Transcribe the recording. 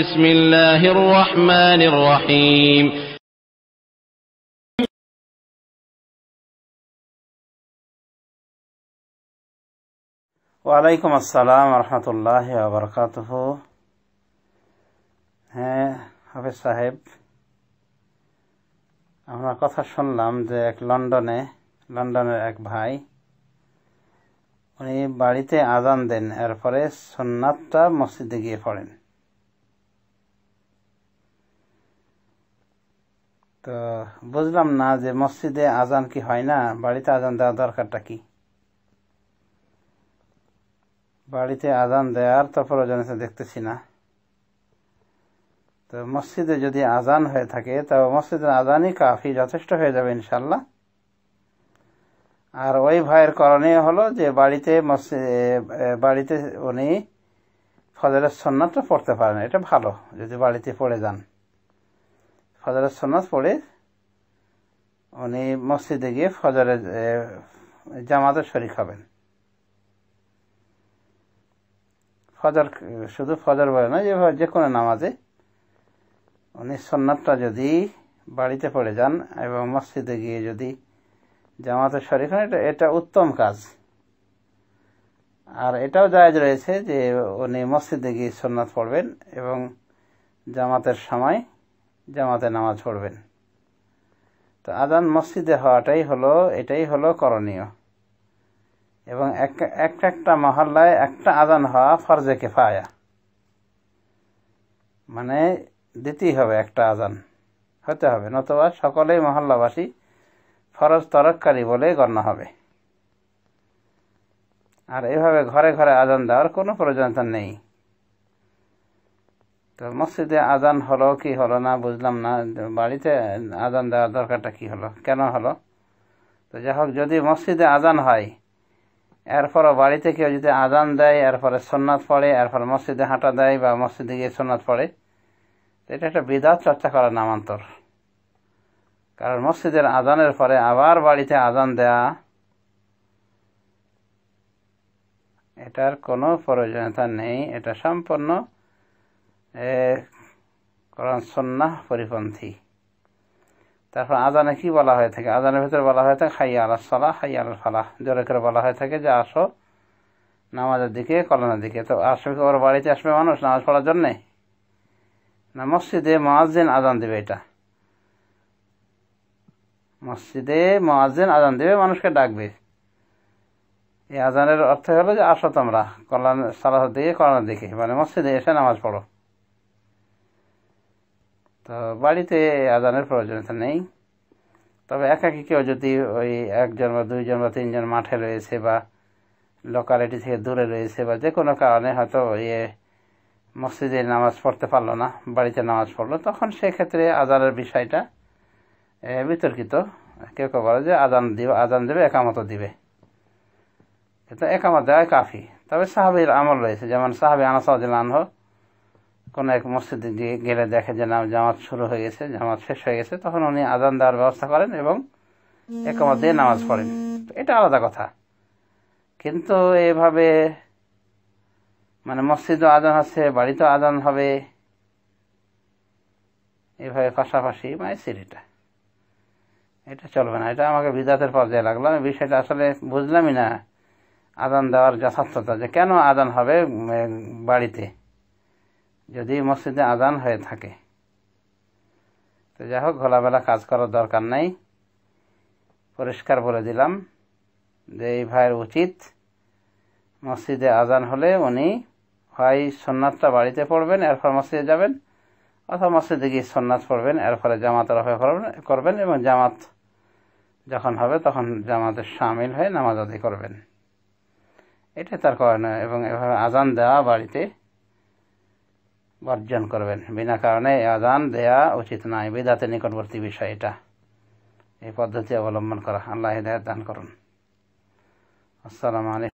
بسم الله الرحمن الرحيم ওয়ালাইকুম আসসালাম রহমতুল্লাহ আবরকাত হ্যাঁ হাফিজ সাহেব আমরা কথা শুনলাম যে এক লন্ডনে লন্ডনের এক ভাই উনি বাড়িতে আজান দেন এরপরে সোননাথটা মসজিদে গিয়ে পড়েন তো বুঝলাম না যে মসজিদে আজান কি হয় না বাড়িতে আজান দেওয়ার দরকারটা কি বাড়িতে আজান দেওয়ার তো প্রয়োজন আছে দেখতেছি না তো মসজিদে যদি আজান হয়ে থাকে তবে মসজিদের আজানই কাফি যথেষ্ট হয়ে যাবে ইনশাল্লাহ আর ওই ভাইয়ের করণীয় হলো যে বাড়িতে বাড়িতে উনি ফজলের সন্ন্যাতটা পড়তে পারেন এটা ভালো যদি বাড়িতে পড়ে যান ফজরের সন্ন্যাস পড়ে উনি মসজিদে গিয়ে ফজরের জামাতে শরিক হবেন ফজর শুধু ফজর বলে না যেভাবে যে কোনো নামাজে উনি সন্ন্যাতটা যদি বাড়িতে পড়ে যান এবং মসজিদে গিয়ে যদি জামাতে শরিক হন এটা এটা উত্তম কাজ আর এটাও জায়জ রয়েছে যে উনি মসজিদে গিয়ে সন্ন্যাত পড়বেন এবং জামাতের সময় জামাতে নামাজ পড়বেন তো আদান মসজিদে হওয়াটাই হলো এটাই হলো করণীয় এবং এক একটা মহল্লায় একটা আদান হওয়া ফরজে কেফায়া মানে দিতেই হবে একটা আদান হতে হবে নতবা সকলেই মহল্লাবাসী ফরজ তরককারী বলে গণ্য হবে আর এভাবে ঘরে ঘরে আদান দেওয়ার কোনো প্রয়োজনতা নেই তো মসজিদে আজান হলো কি হলো না বুঝলাম না বাড়িতে আজান দেওয়ার দরকারটা কি হলো কেন হলো তো যাই হোক যদি মসজিদে আজান হয় এরপরও বাড়িতে কেউ যদি আজান দেয় এরপরে সোননাথ পড়ে এরপরে মসজিদে হাঁটা দেয় বা মসজিদে গিয়ে সোননাথ পড়ে এটা একটা বিদাত চর্চা করার নামান্তর কারণ মসজিদের আজানের পরে আবার বাড়িতে আজান দেয়া এটার কোনো প্রয়োজনীয়তা নেই এটা সম্পূর্ণ কোরআন সন্ন্যাহ পরিপন্থী তারপর আজানে কি বলা হয়ে থাকে আজানের ভিতরে বলা হয়ে থাকে হাই আল্লাহ সালাহ হাই আল ফালাহ জোরে করে বলা হয়ে থাকে যে আসো নামাজের দিকে কলমের দিকে তো আসবে ওর বাড়িতে আসবে মানুষ নামাজ পড়ার জন্যে না মসজিদে মহাজিন আজান দেবে এটা মসজিদে মহাজিন আজান দেবে মানুষকে ডাকবে এই আজানের অর্থ হলো যে আসো তোমরা কল্যাণ সালাহ দিকে কল্যাণের দিকে মানে মসজিদে এসে নামাজ পড়ো তো বাড়িতে আজানের প্রয়োজনীয়তা নেই তবে একাকি কেউ যদি ওই একজন বা দুইজন বা তিনজন মাঠে রয়েছে বা লোকালিটি থেকে দূরে রয়েছে বা যে কোনো কারণে হয়তো ইয়ে মসজিদে নামাজ পড়তে পারলো না বাড়িতে নামাজ পড়লো তখন সেক্ষেত্রে আজানের বিষয়টা বিতর্কিত কেউ কেউ বলে যে আজান দিব আজান দেবে একামত দিবে কিন্তু একামত দেওয়াই কাফি তবে সাহাবির আমল রয়েছে যেমন সাহাবি আনাসাউদ্দিন আনহ কোনো এক মসজিদে দিয়ে গেলে দেখে যে নাম জামাত শুরু হয়ে গেছে জামাত শেষ হয়ে গেছে তখন উনি আদান দেওয়ার ব্যবস্থা করেন এবং একমত দিয়ে নামাজ পড়েন এটা আলাদা কথা কিন্তু এভাবে মানে মসজিদও আদান হচ্ছে বাড়িতেও আদান হবে এভাবে পাশাপাশি মাইসির মানে এটা এটা চলবে না এটা আমাকে বিদাতের পর্যায়ে লাগলো আমি বিষয়টা আসলে বুঝলামই না আদান দেওয়ার যথার্থতা যে কেন আদান হবে বাড়িতে যদি মসজিদে আজান হয়ে থাকে তো যাই হোক ঘোলাবেলা কাজ করার দরকার নাই পরিষ্কার বলে দিলাম যে এই ভাইয়ের উচিত মসজিদে আজান হলে উনি হয় সন্ন্যাতটা বাড়িতে পড়বেন এরপর মসজিদে যাবেন অথবা মসজিদে গিয়ে সন্ন্যাস পড়বেন এরপরে জামাত রফে করবেন করবেন এবং জামাত যখন হবে তখন জামাতে সামিল হয়ে নামাজ আদি করবেন এটাই তার করণীয় এবং এভাবে আজান দেওয়া বাড়িতে বর্জন করবেন বিনা কারণে আজান দেয়া উচিত নয় বিদাতে নিকটবর্তী বিষয় এটা এই পদ্ধতি অবলম্বন করা আল্লাহ হৃদায়ত দান করুন আসসালামু আলাইকুম